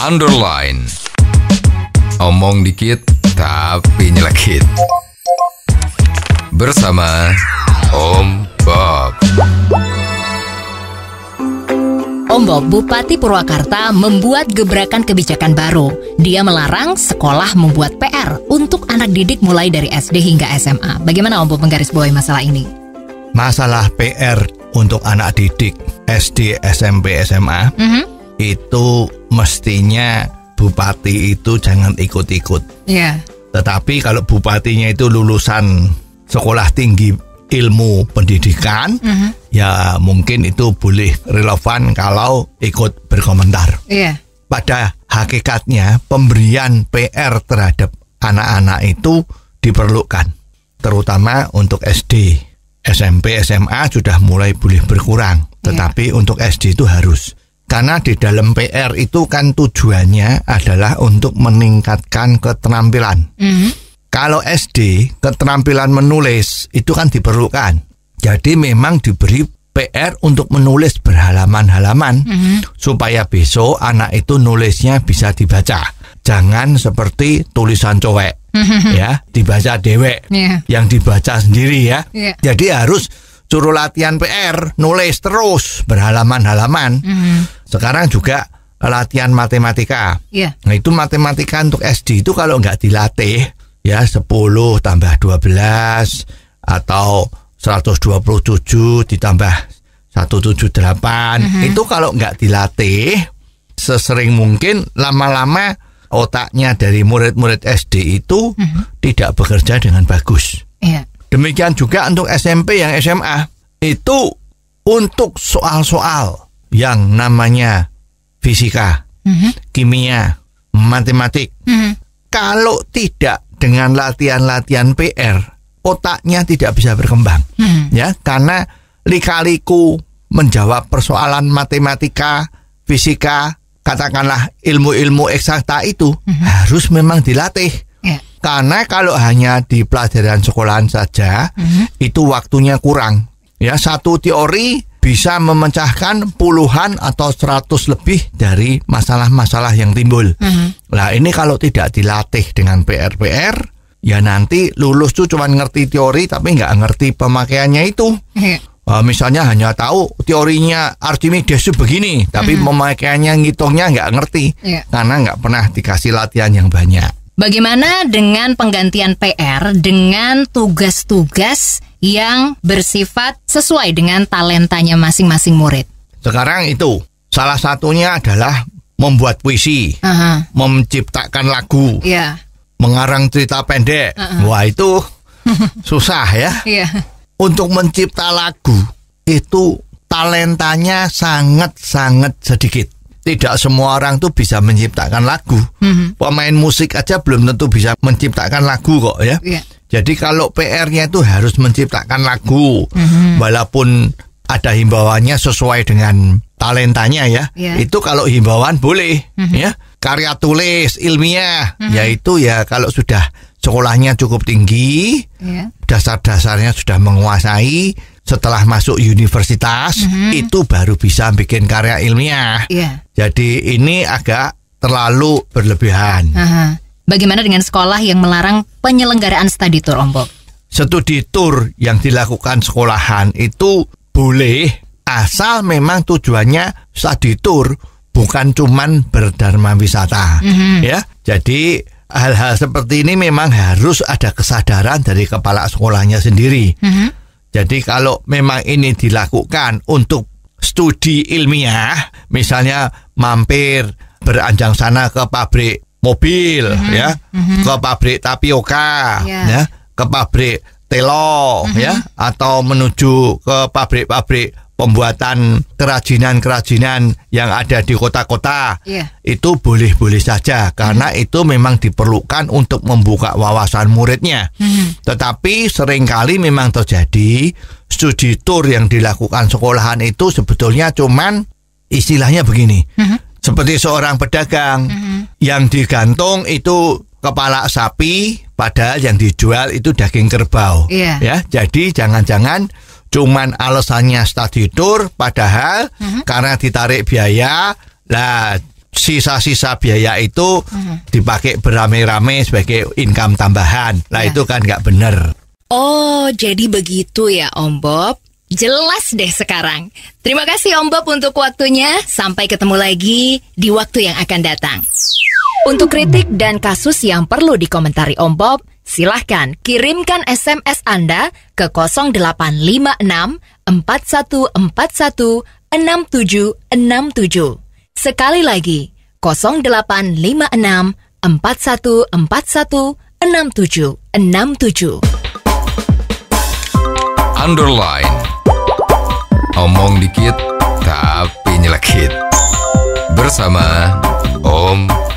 underline. Omong dikit tapi nyelekit. Bersama Om Bob. Om Bob, Bupati Purwakarta membuat gebrakan kebijakan baru. Dia melarang sekolah membuat PR untuk anak didik mulai dari SD hingga SMA. Bagaimana Om Bob menggarisbawahi masalah ini? Masalah PR untuk anak didik SD, SMP, SMA mm -hmm itu mestinya bupati itu jangan ikut-ikut. Yeah. Tetapi kalau bupatinya itu lulusan sekolah tinggi ilmu pendidikan, mm -hmm. ya mungkin itu boleh relevan kalau ikut berkomentar. Yeah. Pada hakikatnya pemberian PR terhadap anak-anak itu diperlukan, terutama untuk SD. SMP, SMA sudah mulai boleh berkurang, iya. tetapi yeah. untuk SD itu harus. Karena di dalam PR itu kan tujuannya adalah untuk meningkatkan keterampilan. Mm -hmm. Kalau SD, keterampilan menulis itu kan diperlukan. Jadi memang diberi PR untuk menulis berhalaman-halaman mm -hmm. supaya besok anak itu nulisnya bisa dibaca. Jangan seperti tulisan cowek mm -hmm. ya, dibaca dewek. Yeah. Yang dibaca sendiri ya. Yeah. Jadi harus suruh latihan PR, nulis terus berhalaman-halaman. Mm -hmm sekarang juga latihan matematika. Yeah. Nah, itu matematika untuk SD itu kalau nggak dilatih ya 10 tambah 12 atau 127 ditambah 178 mm -hmm. itu kalau nggak dilatih sesering mungkin lama-lama otaknya dari murid-murid SD itu mm -hmm. tidak bekerja dengan bagus. Yeah. Demikian juga untuk SMP yang SMA itu untuk soal-soal yang namanya fisika, mm-hmm. kimia, matematik. Mm-hmm. Kalau tidak dengan latihan-latihan PR, otaknya tidak bisa berkembang. Mm-hmm. Ya, karena likaliku menjawab persoalan matematika, fisika, katakanlah ilmu-ilmu eksakta itu mm-hmm. harus memang dilatih. Ya. Karena kalau hanya di pelajaran sekolahan saja, mm-hmm. itu waktunya kurang. Ya, satu teori bisa memecahkan puluhan atau seratus lebih dari masalah-masalah yang timbul. Mm -hmm. Nah ini kalau tidak dilatih dengan PR-PR, ya nanti lulus tuh cuma ngerti teori tapi nggak ngerti pemakaiannya itu. Mm -hmm. Uh, misalnya hanya tahu teorinya Archimedes begini, tapi mm -hmm. pemakaiannya ngitungnya nggak ngerti yeah. karena nggak pernah dikasih latihan yang banyak. Bagaimana dengan penggantian PR dengan tugas-tugas yang bersifat sesuai dengan talentanya masing-masing murid? Sekarang itu salah satunya adalah membuat puisi, uh -huh. menciptakan lagu, yeah. mengarang cerita pendek. Uh -huh. Wah itu susah ya. yeah. Untuk mencipta lagu itu talentanya sangat-sangat sedikit tidak semua orang tuh bisa menciptakan lagu. Mm-hmm. Pemain musik aja belum tentu bisa menciptakan lagu kok ya. Yeah. Jadi kalau PR-nya itu harus menciptakan lagu, mm-hmm. walaupun ada himbauannya sesuai dengan talentanya ya. Yeah. Itu kalau himbauan boleh mm-hmm. ya. Karya tulis ilmiah, mm-hmm. yaitu ya kalau sudah sekolahnya cukup tinggi, yeah. dasar-dasarnya sudah menguasai, setelah masuk universitas mm -hmm. itu baru bisa bikin karya ilmiah. Yeah. Jadi ini agak terlalu berlebihan. -huh. Bagaimana dengan sekolah yang melarang penyelenggaraan studi tour, Om Studi tour yang dilakukan sekolahan itu boleh asal memang tujuannya studi tour bukan cuman berdharma wisata, mm -hmm. ya. Jadi hal-hal seperti ini memang harus ada kesadaran dari kepala sekolahnya sendiri. Mm -hmm jadi kalau memang ini dilakukan untuk studi ilmiah, misalnya mampir beranjang sana ke pabrik mobil mm -hmm. ya, mm -hmm. ke pabrik tapioka yeah. ya, ke pabrik telo mm -hmm. ya atau menuju ke pabrik-pabrik pembuatan kerajinan-kerajinan yang ada di kota-kota yeah. itu boleh-boleh saja karena mm. itu memang diperlukan untuk membuka wawasan muridnya. Mm. Tetapi seringkali memang terjadi studi tour yang dilakukan sekolahan itu sebetulnya cuman istilahnya begini. Mm -hmm. Seperti seorang pedagang mm -hmm. yang digantung itu kepala sapi padahal yang dijual itu daging kerbau. Yeah. Ya, jadi jangan-jangan cuman alasannya study tour padahal uh-huh. karena ditarik biaya lah sisa-sisa biaya itu uh-huh. dipakai berame-rame sebagai income tambahan lah yeah. itu kan nggak bener oh jadi begitu ya Om Bob Jelas deh sekarang. Terima kasih Om Bob untuk waktunya. Sampai ketemu lagi di waktu yang akan datang. Untuk kritik dan kasus yang perlu dikomentari Om Bob, Silahkan kirimkan SMS Anda ke 0856 4141 6767. Sekali lagi, 0856 4141 6767. Underline. Omong dikit tapi nyelekit. Bersama Om